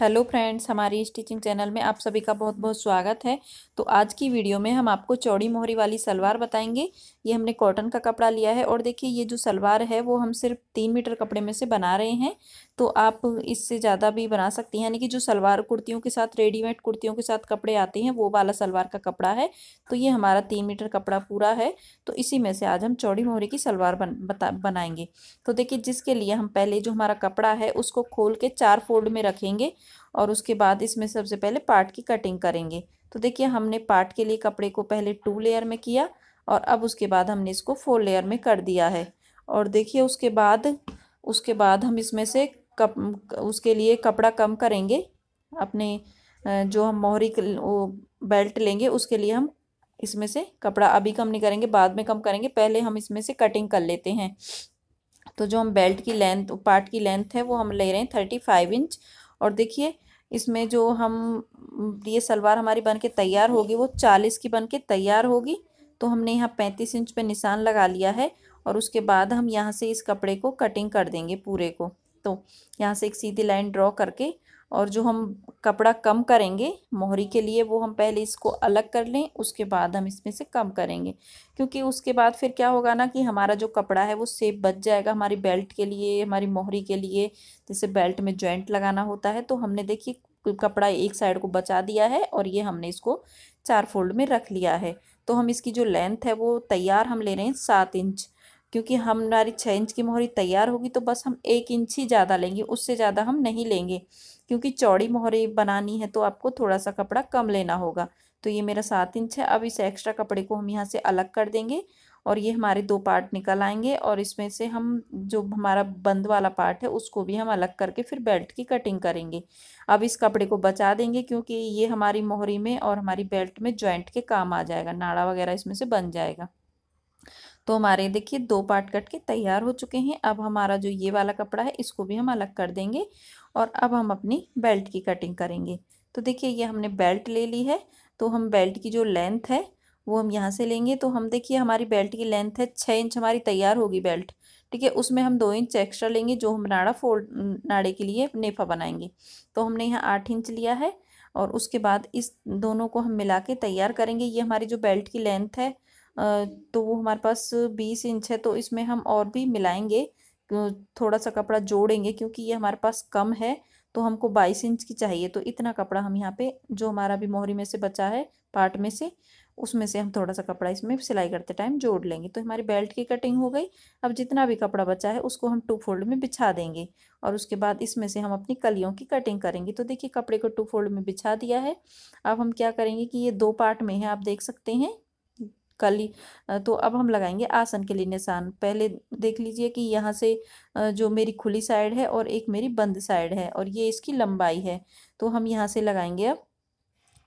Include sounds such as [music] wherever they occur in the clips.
hello friends हमारी stitching channel में आप सभी का बहुत बहुत स्वागत है तो आज की वीडियो में हम आपको चौड़ी मोहरी वाली सलवार बताएंगे ये हमने कॉटन का कपड़ा लिया है और देखिए ये जो सलवार है वो हम सिर्फ तीन मीटर कपड़े में से बना रहे हैं तो आप इससे ज़्यादा भी बना सकती हैं यानी कि जो सलवार कुर्तियों के साथ रेडीमेड कुर्तियों के साथ कपड़े आते हैं वो वाला सलवार का कपड़ा है तो ये हमारा तीन मीटर कपड़ा पूरा है तो इसी में से आज हम चौड़ी मोहरी की सलवार बन बता बनाएंगे तो देखिए जिसके लिए हम पहले जो हमारा कपड़ा है उसको खोल के चार फोल्ड में रखेंगे और उसके बाद इसमें सबसे पहले पार्ट की कटिंग करेंगे तो देखिए हमने पार्ट के लिए कपड़े को पहले टू लेयर में किया और अब उसके बाद हमने इसको फोर लेयर में कर दिया है और देखिए उसके बाद उसके बाद हम इसमें से कप उसके लिए कपड़ा कम करेंगे अपने जो हम मोहरी वो बेल्ट लेंगे उसके लिए हम इसमें से कपड़ा अभी कम नहीं करेंगे बाद में कम करेंगे पहले हम इसमें से कटिंग कर लेते हैं तो जो हम बेल्ट की लेंथ पार्ट की लेंथ है वो हम ले रहे हैं थर्टी फाइव इंच और देखिए इसमें जो हम ये सलवार हमारी बन के तैयार होगी वो चालीस की बन के तैयार होगी तो हमने यहाँ पैंतीस इंच पे निशान लगा लिया है और उसके बाद हम यहाँ से इस कपड़े को कटिंग कर देंगे पूरे को तो यहाँ से एक सीधी लाइन ड्रॉ करके और जो हम कपड़ा कम करेंगे मोहरी के लिए वो हम पहले इसको अलग कर लें उसके बाद हम इसमें से कम करेंगे क्योंकि उसके बाद फिर क्या होगा ना कि हमारा जो कपड़ा है वो सेप बच जाएगा हमारी बेल्ट के लिए हमारी मोहरी के लिए जैसे बेल्ट में जॉइंट लगाना होता है तो हमने देखिए कपड़ा एक साइड को बचा दिया है और ये हमने इसको चार फोल्ड में रख लिया है तो हम इसकी जो लेंथ है वो तैयार हम ले रहे हैं सात इंच क्योंकि हमारी छः इंच की मोहरी तैयार होगी तो बस हम एक इंच ही ज़्यादा लेंगे उससे ज़्यादा हम नहीं लेंगे क्योंकि चौड़ी मोहरी बनानी है तो आपको थोड़ा सा कपड़ा कम लेना होगा तो ये मेरा सात इंच है अब इस एक्स्ट्रा कपड़े को हम यहाँ से अलग कर देंगे और ये हमारे दो पार्ट निकल आएंगे और इसमें से हम जो हमारा बंद वाला पार्ट है उसको भी हम अलग करके फिर बेल्ट की कटिंग करेंगे अब इस कपड़े को बचा देंगे क्योंकि ये हमारी मोहरी में और हमारी बेल्ट में ज्वाइंट के काम आ जाएगा नाड़ा वगैरह इसमें से बन जाएगा तो हमारे देखिए दो पार्ट कट के तैयार हो चुके हैं अब हमारा जो ये वाला कपड़ा है इसको भी हम अलग कर देंगे और अब हम अपनी बेल्ट की कटिंग करेंगे तो देखिए ये हमने बेल्ट ले ली है तो हम बेल्ट की जो लेंथ है वो हम यहाँ से लेंगे तो हम देखिए हमारी बेल्ट की लेंथ है छः इंच हमारी तैयार होगी बेल्ट ठीक है उसमें हम दो इंच एक्स्ट्रा लेंगे जो हम नाड़ा फोल्ड नाड़े के लिए नेफा बनाएंगे तो हमने यहाँ आठ इंच लिया है और उसके बाद इस दोनों को हम मिला के तैयार करेंगे ये हमारी जो बेल्ट की लेंथ है तो वो हमारे पास बीस इंच है तो इसमें हम और भी मिलाएंगे थोड़ा सा कपड़ा जोड़ेंगे क्योंकि ये हमारे पास कम है तो हमको बाईस इंच की चाहिए तो इतना कपड़ा हम यहाँ पे जो हमारा भी मोहरी में से बचा है पार्ट में से उसमें से हम थोड़ा सा कपड़ा इसमें सिलाई करते टाइम जोड़ लेंगे तो हमारी बेल्ट की कटिंग हो गई अब जितना भी कपड़ा बचा है उसको हम टू फोल्ड में बिछा देंगे और उसके बाद इसमें से हम अपनी कलियों की कटिंग करेंगे तो देखिए कपड़े को टू फोल्ड में बिछा दिया है अब हम क्या करेंगे कि ये दो पार्ट में है आप देख सकते हैं कली तो अब हम लगाएंगे आसन के लिए निशान पहले देख लीजिए कि यहाँ से जो मेरी खुली साइड है और एक मेरी बंद साइड है और ये इसकी लंबाई है तो हम यहाँ से लगाएंगे अब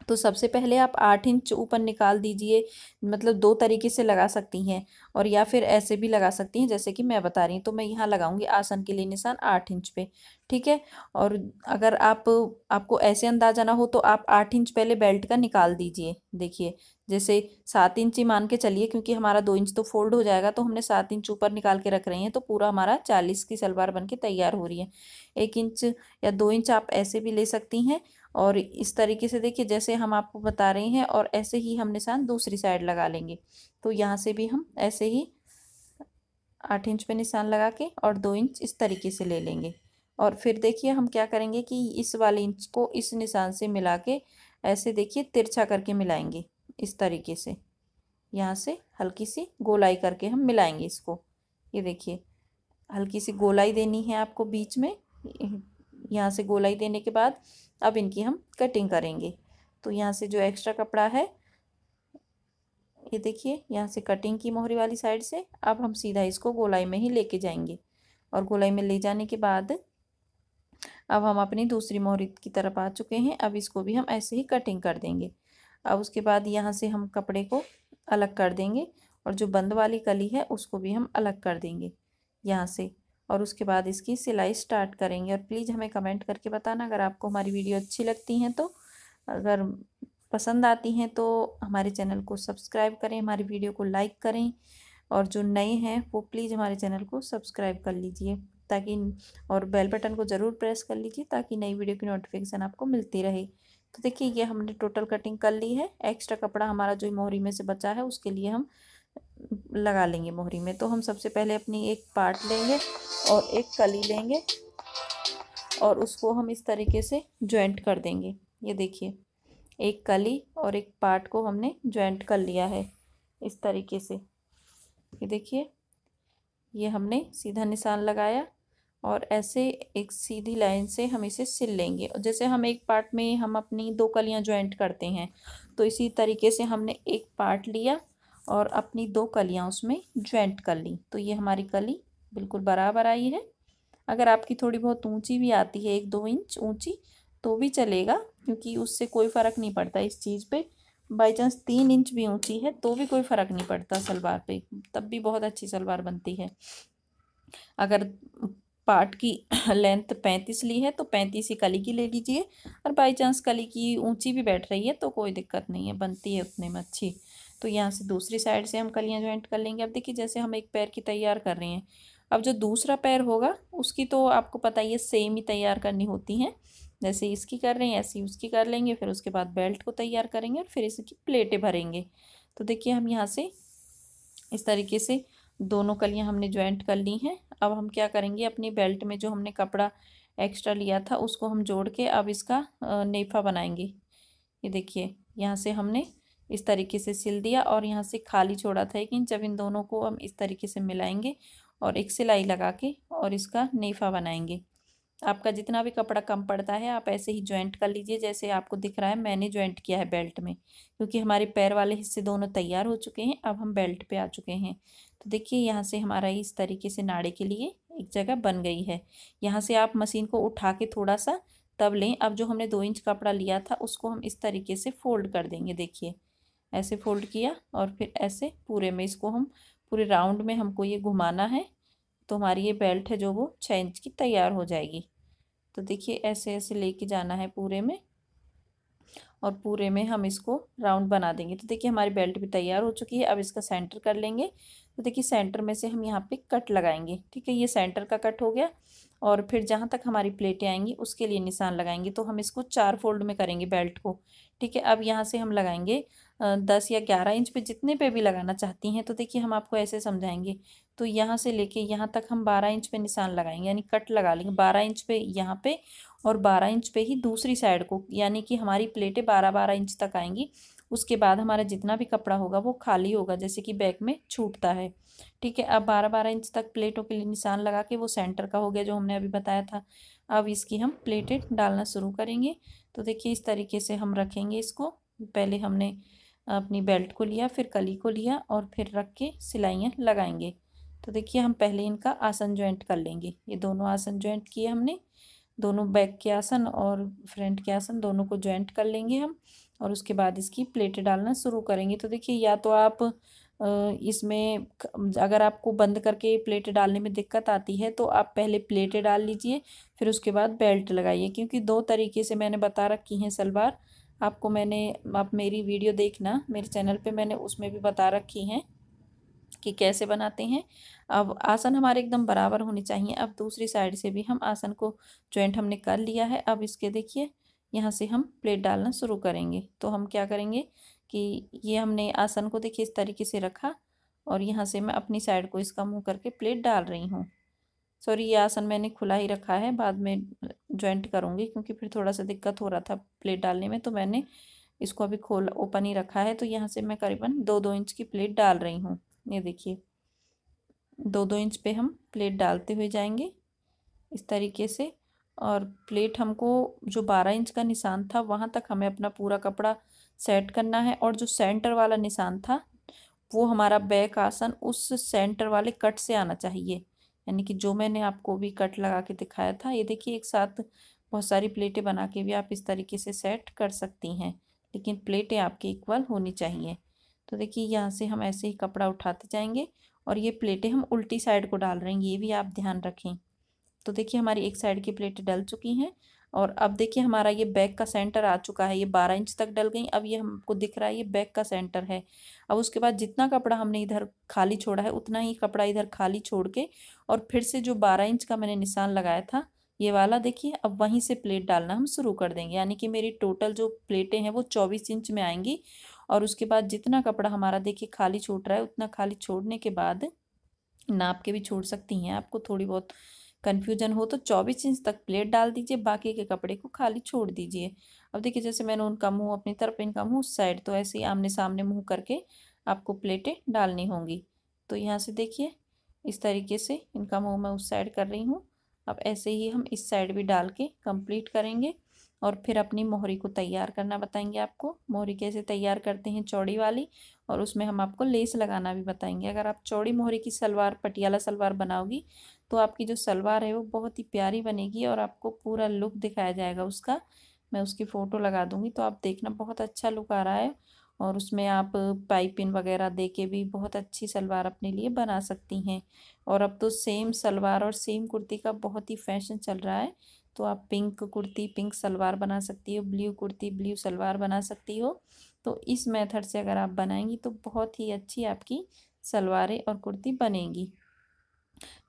तो सबसे पहले आप आठ इंच ऊपर निकाल दीजिए मतलब दो तरीके से लगा सकती हैं और या फिर ऐसे भी लगा सकती हैं जैसे कि मैं बता रही हूँ तो मैं यहाँ लगाऊंगी आसन के लिए निशान आठ इंच पे ठीक है और अगर आप आपको ऐसे अंदाजा ना हो तो आप आठ इंच पहले बेल्ट का निकाल दीजिए देखिए जैसे सात इंच ही मान के चलिए क्योंकि हमारा दो इंच तो फोल्ड हो जाएगा तो हमने सात इंच ऊपर निकाल के रख रहे हैं तो पूरा हमारा चालीस की सलवार बन के तैयार हो रही है एक इंच या दो इंच आप ऐसे भी ले सकती हैं और इस तरीके से देखिए जैसे हम आपको बता रहे हैं और ऐसे ही हम निशान दूसरी साइड लगा लेंगे तो यहाँ से भी हम ऐसे ही आठ इंच पे निशान लगा के और दो इंच इस तरीके से ले लेंगे और फिर देखिए हम क्या करेंगे कि इस वाले इंच को इस निशान से मिला के ऐसे देखिए तिरछा करके मिलाएंगे इस तरीके से यहाँ से हल्की सी गोलाई करके हम मिलाएंगे इसको ये देखिए हल्की सी गोलाई देनी है आपको बीच में यहाँ से गोलाई देने के बाद अब इनकी हम कटिंग करेंगे तो यहाँ से जो एक्स्ट्रा कपड़ा है ये देखिए यहाँ से कटिंग की मोहरी वाली साइड से अब हम सीधा इसको गोलाई में ही लेके जाएंगे और गोलाई में ले जाने के बाद अब हम अपनी दूसरी मोहरी की तरफ आ चुके हैं अब इसको भी हम ऐसे ही कटिंग कर देंगे अब उसके बाद यहाँ से हम कपड़े को अलग कर देंगे और जो बंद वाली कली है उसको भी हम अलग कर देंगे यहाँ से और उसके बाद इसकी सिलाई स्टार्ट करेंगे और प्लीज़ हमें कमेंट करके बताना अगर आपको हमारी वीडियो अच्छी लगती हैं तो अगर पसंद आती हैं तो हमारे चैनल को सब्सक्राइब करें हमारी वीडियो को लाइक करें और जो नए हैं वो प्लीज़ हमारे चैनल को सब्सक्राइब कर लीजिए ताकि और बेल बटन को ज़रूर प्रेस कर लीजिए ताकि नई वीडियो की नोटिफिकेशन आपको मिलती रहे तो देखिए ये हमने टोटल कटिंग कर ली है एक्स्ट्रा कपड़ा हमारा जो मोहरी में से बचा है उसके लिए हम लगा लेंगे मोहरी में तो हम सबसे पहले अपनी एक पार्ट लेंगे और एक कली लेंगे और उसको हम इस तरीके से जॉइंट कर देंगे ये देखिए एक कली और एक पार्ट को हमने जॉइंट कर लिया है इस तरीके से ये देखिए ये हमने सीधा निशान लगाया और ऐसे एक सीधी लाइन से हम इसे सिल लेंगे और जैसे हम एक पार्ट में हम अपनी दो कलियां जॉइंट करते हैं तो इसी तरीके से हमने एक पार्ट लिया और अपनी दो कलियाँ उसमें ज्वाइंट कर ली तो ये हमारी कली बिल्कुल बराबर आई है अगर आपकी थोड़ी बहुत ऊंची भी आती है एक दो इंच ऊंची तो भी चलेगा क्योंकि उससे कोई फ़र्क नहीं पड़ता इस चीज़ पे बाई चांस तीन इंच भी ऊंची है तो भी कोई फ़र्क नहीं पड़ता सलवार पे तब भी बहुत अच्छी सलवार बनती है अगर पार्ट की [clears throat] लेंथ पैंतीस ली है तो पैंतीस ही कली की ले लीजिए और बाई चांस कली की ऊंची भी बैठ रही है तो कोई दिक्कत नहीं है बनती है उतने में अच्छी तो यहाँ से दूसरी साइड से हम कलियाँ ज्वाइंट कर लेंगे अब देखिए जैसे हम एक पैर की तैयार कर रहे हैं अब जो दूसरा पैर होगा उसकी तो आपको पता ही है सेम ही तैयार करनी होती हैं जैसे इसकी कर रहे हैं ऐसी उसकी कर लेंगे फिर उसके बाद बेल्ट को तैयार करेंगे और फिर इसकी प्लेटें भरेंगे तो देखिए हम यहाँ से इस तरीके से दोनों कलियाँ हमने ज्वाइंट कर ली हैं अब हम क्या करेंगे अपनी बेल्ट में जो हमने कपड़ा एक्स्ट्रा लिया था उसको हम जोड़ के अब इसका नेफा बनाएंगे ये देखिए यहाँ से हमने इस तरीके से सिल दिया और यहाँ से खाली छोड़ा था एक इंच जब इन दोनों को हम इस तरीके से मिलाएंगे और एक सिलाई लगा के और इसका नेफा बनाएंगे आपका जितना भी कपड़ा कम पड़ता है आप ऐसे ही ज्वाइंट कर लीजिए जैसे आपको दिख रहा है मैंने ज्वाइंट किया है बेल्ट में क्योंकि हमारे पैर वाले हिस्से दोनों तैयार हो चुके हैं अब हम बेल्ट पे आ चुके हैं तो देखिए यहाँ से हमारा इस तरीके से नाड़े के लिए एक जगह बन गई है यहाँ से आप मशीन को उठा के थोड़ा सा तब लें अब जो हमने दो इंच कपड़ा लिया था उसको हम इस तरीके से फोल्ड कर देंगे देखिए ऐसे फोल्ड किया और फिर ऐसे पूरे में इसको हम पूरे राउंड में हमको ये घुमाना है तो हमारी ये बेल्ट है जो वो छः इंच की तैयार हो जाएगी तो देखिए ऐसे ऐसे लेके जाना है पूरे में और पूरे में हम इसको राउंड बना देंगे तो देखिए हमारी बेल्ट भी तैयार हो चुकी है अब इसका सेंटर कर लेंगे तो देखिए सेंटर में से हम यहाँ पे कट लगाएंगे ठीक है ये सेंटर का कट हो गया और फिर जहाँ तक हमारी प्लेटें आएंगी उसके लिए निशान लगाएंगे तो हम इसको चार फोल्ड में करेंगे बेल्ट को ठीक है अब यहाँ से हम लगाएंगे दस या ग्यारह इंच पे जितने पे भी लगाना चाहती हैं तो देखिए हम आपको ऐसे समझाएंगे तो यहाँ से लेके यहाँ तक हम बारह इंच पे निशान लगाएंगे यानी कट लगा लेंगे बारह इंच पे यहाँ पे और बारह इंच पे ही दूसरी साइड को यानी कि हमारी प्लेटें बारह बारह इंच तक आएंगी उसके बाद हमारा जितना भी कपड़ा होगा वो खाली होगा जैसे कि बैक में छूटता है ठीक है अब बारह बारह इंच तक प्लेटों के लिए निशान लगा के वो सेंटर का हो गया जो हमने अभी बताया था अब इसकी हम प्लेटें डालना शुरू करेंगे तो देखिए इस तरीके से हम रखेंगे इसको पहले हमने अपनी बेल्ट को लिया फिर कली को लिया और फिर रख के सिलाइयाँ लगाएंगे तो देखिए हम पहले इनका आसन जॉइंट कर लेंगे ये दोनों आसन जॉइंट किए हमने दोनों बैक के आसन और फ्रंट के आसन दोनों को जॉइंट कर लेंगे हम और उसके बाद इसकी प्लेटें डालना शुरू करेंगे तो देखिए या तो आप इसमें अगर आपको बंद करके प्लेटें डालने में दिक्कत आती है तो आप पहले प्लेटें डाल लीजिए फिर उसके बाद बेल्ट लगाइए क्योंकि दो तरीके से मैंने बता रखी हैं सलवार आपको मैंने आप मेरी वीडियो देखना मेरे चैनल पे मैंने उसमें भी बता रखी हैं कि कैसे बनाते हैं अब आसन हमारे एकदम बराबर होने चाहिए अब दूसरी साइड से भी हम आसन को जॉइंट हमने कर लिया है अब इसके देखिए यहाँ से हम प्लेट डालना शुरू करेंगे तो हम क्या करेंगे कि ये हमने आसन को देखिए इस तरीके से रखा और यहाँ से मैं अपनी साइड को इसका मुँह करके प्लेट डाल रही हूँ सॉरी ये आसन मैंने खुला ही रखा है बाद में जॉइंट करूँगी क्योंकि फिर थोड़ा सा दिक्कत हो रहा था प्लेट डालने में तो मैंने इसको अभी खोल ओपन ही रखा है तो यहाँ से मैं करीबन दो दो इंच की प्लेट डाल रही हूँ ये देखिए दो दो इंच पे हम प्लेट डालते हुए जाएंगे इस तरीके से और प्लेट हमको जो बारह इंच का निशान था वहाँ तक हमें अपना पूरा कपड़ा सेट करना है और जो सेंटर वाला निशान था वो हमारा बैक आसन उस सेंटर वाले कट से आना चाहिए यानी कि जो मैंने आपको भी कट लगा के दिखाया था ये देखिए एक साथ बहुत सारी प्लेटें बना के भी आप इस तरीके से सेट कर सकती हैं लेकिन प्लेटें आपकी इक्वल होनी चाहिए तो देखिए यहाँ से हम ऐसे ही कपड़ा उठाते जाएंगे और ये प्लेटें हम उल्टी साइड को डाल रहे हैं ये भी आप ध्यान रखें तो देखिए हमारी एक साइड की प्लेटें डल चुकी हैं और अब देखिए हमारा ये बैक का सेंटर आ चुका है ये बारह इंच तक डल गई अब ये हमको दिख रहा है ये बैक का सेंटर है अब उसके बाद जितना कपड़ा हमने इधर खाली छोड़ा है उतना ही कपड़ा इधर खाली छोड़ के और फिर से जो बारह इंच का मैंने निशान लगाया था ये वाला देखिए अब वहीं से प्लेट डालना हम शुरू कर देंगे यानी कि मेरी टोटल जो प्लेटें हैं वो चौबीस इंच में आएंगी और उसके बाद जितना कपड़ा हमारा देखिए खाली छूट रहा है उतना खाली छोड़ने के बाद नाप के भी छोड़ सकती हैं आपको थोड़ी बहुत कन्फ्यूजन हो तो चौबीस इंच तक प्लेट डाल दीजिए बाकी के कपड़े को खाली छोड़ दीजिए अब देखिए जैसे मैंने उनका मुँह अपनी तरफ इनका मुँह उस साइड तो ऐसे ही आमने सामने मुँह करके आपको प्लेटें डालनी होंगी तो यहाँ से देखिए इस तरीके से इनका मुँह मैं उस साइड कर रही हूँ अब ऐसे ही हम इस साइड भी डाल के कंप्लीट करेंगे और फिर अपनी मोहरी को तैयार करना बताएंगे आपको मोहरी कैसे तैयार करते हैं चौड़ी वाली और उसमें हम आपको लेस लगाना भी बताएंगे अगर आप चौड़ी मोहरी की सलवार पटियाला सलवार बनाओगी तो आपकी जो सलवार है वो बहुत ही प्यारी बनेगी और आपको पूरा लुक दिखाया जाएगा उसका मैं उसकी फ़ोटो लगा दूँगी तो आप देखना बहुत अच्छा लुक आ रहा है और उसमें आप पाइपिन वगैरह दे के भी बहुत अच्छी सलवार अपने लिए बना सकती हैं और अब तो सेम सलवार और सेम कुर्ती का बहुत ही फैशन चल रहा है तो आप पिंक कुर्ती पिंक सलवार बना सकती हो ब्लू कुर्ती ब्लू सलवार बना सकती हो तो इस मेथड से अगर आप बनाएंगी तो बहुत ही अच्छी आपकी सलवारें और कुर्ती बनेगी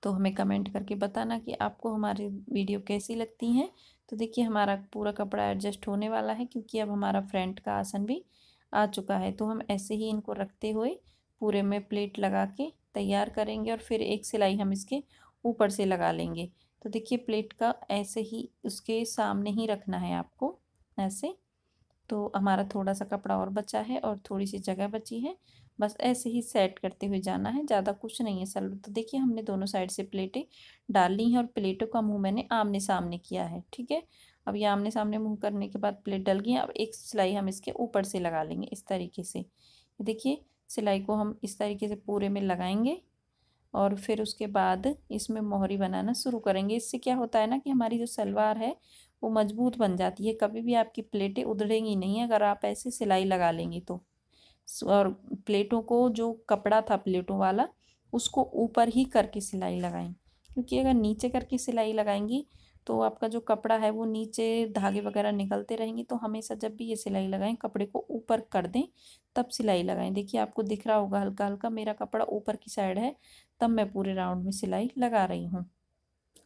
तो हमें कमेंट करके बताना कि आपको हमारी वीडियो कैसी लगती हैं तो देखिए हमारा पूरा कपड़ा एडजस्ट होने वाला है क्योंकि अब हमारा फ्रंट का आसन भी आ चुका है तो हम ऐसे ही इनको रखते हुए पूरे में प्लेट लगा के तैयार करेंगे और फिर एक सिलाई हम इसके ऊपर से लगा लेंगे तो देखिए प्लेट का ऐसे ही उसके सामने ही रखना है आपको ऐसे तो हमारा थोड़ा सा कपड़ा और बचा है और थोड़ी सी जगह बची है बस ऐसे ही सेट करते हुए जाना है ज़्यादा कुछ नहीं है सलू तो देखिए हमने दोनों साइड से प्लेटें डाल ली हैं और प्लेटों का मुंह मैंने आमने सामने किया है ठीक है अब ये आमने सामने मुंह करने के बाद प्लेट डल गई अब एक सिलाई हम इसके ऊपर से लगा लेंगे इस तरीके से देखिए सिलाई को हम इस तरीके से पूरे में लगाएंगे और फिर उसके बाद इसमें मोहरी बनाना शुरू करेंगे इससे क्या होता है ना कि हमारी जो सलवार है वो मजबूत बन जाती है कभी भी आपकी प्लेटें उधड़ेंगी नहीं अगर आप ऐसे सिलाई लगा लेंगी तो और प्लेटों को जो कपड़ा था प्लेटों वाला उसको ऊपर ही करके सिलाई लगाएं क्योंकि अगर नीचे करके सिलाई लगाएंगी तो आपका जो कपड़ा है वो नीचे धागे वगैरह निकलते रहेंगे तो हमेशा जब भी ये सिलाई लगाएं कपड़े को ऊपर कर दें तब सिलाई लगाएं देखिए आपको दिख रहा होगा हल्का हल्का मेरा कपड़ा ऊपर की साइड है तब मैं पूरे राउंड में सिलाई लगा रही हूँ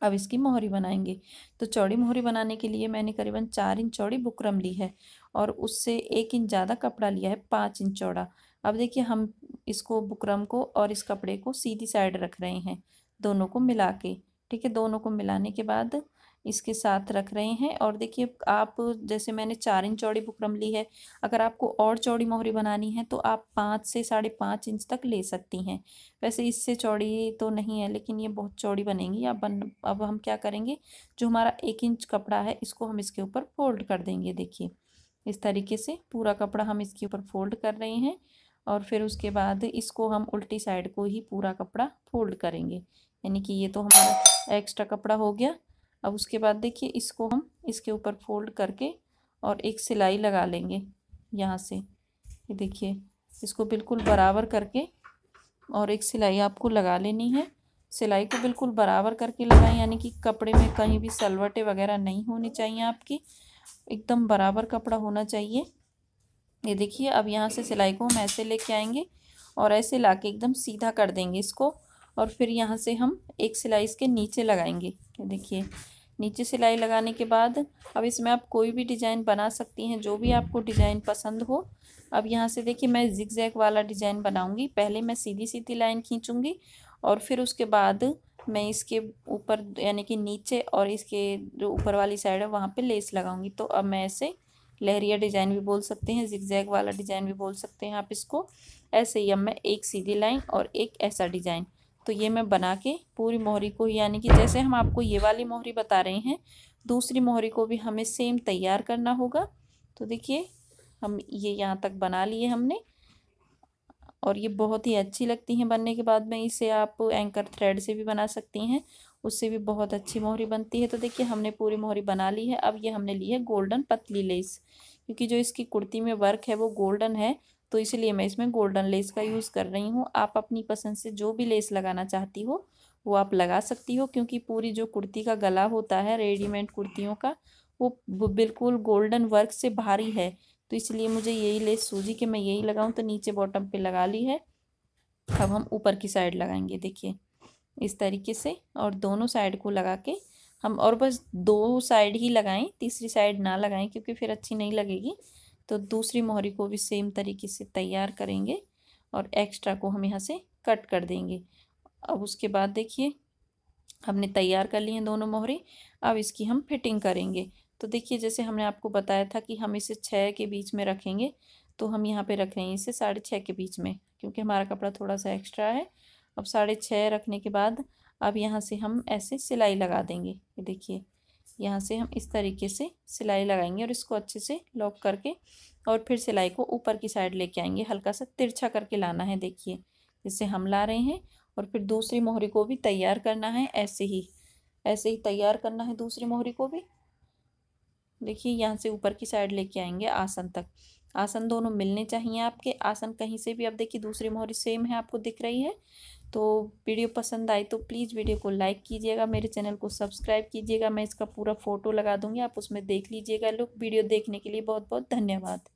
अब इसकी मोहरी बनाएंगे तो चौड़ी मोहरी बनाने के लिए मैंने करीबन चार इंच चौड़ी बुकरम ली है और उससे एक इंच ज़्यादा कपड़ा लिया है पाँच इंच चौड़ा अब देखिए हम इसको बुकरम को और इस कपड़े को सीधी साइड रख रहे हैं दोनों को मिला के ठीक है दोनों को मिलाने के बाद इसके साथ रख रहे हैं और देखिए आप जैसे मैंने चार इंच चौड़ी बुकरम ली है अगर आपको और चौड़ी मोहरी बनानी है तो आप पाँच से साढ़े पाँच इंच तक ले सकती हैं वैसे इससे चौड़ी तो नहीं है लेकिन ये बहुत चौड़ी बनेगी अब बन अब हम क्या करेंगे जो हमारा एक इंच कपड़ा है इसको हम इसके ऊपर फोल्ड कर देंगे देखिए इस तरीके से पूरा कपड़ा हम इसके ऊपर फोल्ड कर रहे हैं और फिर उसके बाद इसको हम उल्टी साइड को ही पूरा कपड़ा फोल्ड करेंगे यानी कि ये तो हमारा एक्स्ट्रा कपड़ा हो गया अब उसके बाद देखिए इसको हम इसके ऊपर फोल्ड करके और एक सिलाई लगा लेंगे यहाँ से ये देखिए इसको बिल्कुल बराबर करके और एक सिलाई आपको लगा लेनी है सिलाई को बिल्कुल बराबर करके लगाएं यानी कि कपड़े में कहीं भी सलवटें वगैरह नहीं होनी चाहिए आपकी एकदम बराबर कपड़ा होना चाहिए ये देखिए अब यहाँ से सिलाई को हम ऐसे लेके आएंगे और ऐसे ला के एकदम सीधा कर देंगे इसको और फिर यहाँ से हम एक सिलाई इसके नीचे लगाएंगे देखिए नीचे सिलाई लगाने के बाद अब इसमें आप कोई भी डिज़ाइन बना सकती हैं जो भी आपको डिज़ाइन पसंद हो अब यहाँ से देखिए मैं जिगजैग वाला डिज़ाइन बनाऊँगी पहले मैं सीधी सीधी लाइन खींचूँगी और फिर उसके बाद मैं इसके ऊपर यानी कि नीचे और इसके जो ऊपर वाली साइड है वहाँ पे लेस लगाऊंगी तो अब मैं ऐसे लहरिया डिज़ाइन भी बोल सकते हैं जिगजैग वाला डिज़ाइन भी बोल सकते हैं आप इसको ऐसे ही अब मैं एक सीधी लाइन और एक ऐसा डिज़ाइन तो ये मैं बना के पूरी मोहरी को यानी कि जैसे हम आपको ये वाली मोहरी बता रहे हैं दूसरी मोहरी को भी हमें सेम तैयार करना होगा तो देखिए हम ये यहाँ तक बना लिए हमने और ये बहुत ही अच्छी लगती हैं बनने के बाद में इसे आप एंकर थ्रेड से भी बना सकती हैं उससे भी बहुत अच्छी मोहरी बनती है तो देखिए हमने पूरी मोहरी बना ली है अब ये हमने ली है गोल्डन पतली लेस क्योंकि जो इसकी कुर्ती में वर्क है वो गोल्डन है तो इसलिए मैं इसमें गोल्डन लेस का यूज़ कर रही हूँ आप अपनी पसंद से जो भी लेस लगाना चाहती हो वो आप लगा सकती हो क्योंकि पूरी जो कुर्ती का गला होता है रेडीमेड कुर्तियों का वो बिल्कुल गोल्डन वर्क से भारी है तो इसलिए मुझे यही लेस सूझी कि मैं यही लगाऊँ तो नीचे बॉटम पर लगा ली है अब हम ऊपर की साइड लगाएंगे देखिए इस तरीके से और दोनों साइड को लगा के हम और बस दो साइड ही लगाएं तीसरी साइड ना लगाएं क्योंकि फिर अच्छी नहीं लगेगी तो दूसरी मोहरी को भी सेम तरीके से तैयार करेंगे और एक्स्ट्रा को हम यहाँ से कट कर देंगे अब उसके बाद देखिए हमने तैयार कर लिए हैं दोनों मोहरी अब इसकी हम फिटिंग करेंगे तो देखिए जैसे हमने आपको बताया था कि हम इसे छः के बीच में रखेंगे तो हम यहाँ पे रख रहे हैं इसे साढ़े छः के बीच में क्योंकि हमारा कपड़ा थोड़ा सा एक्स्ट्रा है अब साढ़े छः रखने के बाद अब यहाँ से हम ऐसे सिलाई लगा देंगे ये देखिए यहाँ से हम इस तरीके से सिलाई लगाएंगे और इसको अच्छे से लॉक करके और फिर सिलाई को ऊपर की साइड लेके आएंगे हल्का सा तिरछा करके लाना है देखिए जिससे हम ला रहे हैं और फिर दूसरी मोहरी को भी तैयार करना है ऐसे ही ऐसे ही तैयार करना है दूसरी मोहरी को भी देखिए यहाँ से ऊपर की साइड लेके आएंगे आसन तक आसन दोनों मिलने चाहिए आपके आसन कहीं से भी आप देखिए दूसरी मोहरी सेम है आपको दिख रही है तो वीडियो पसंद आई तो प्लीज़ वीडियो को लाइक कीजिएगा मेरे चैनल को सब्सक्राइब कीजिएगा मैं इसका पूरा फ़ोटो लगा दूँगी आप उसमें देख लीजिएगा लोग वीडियो देखने के लिए बहुत बहुत धन्यवाद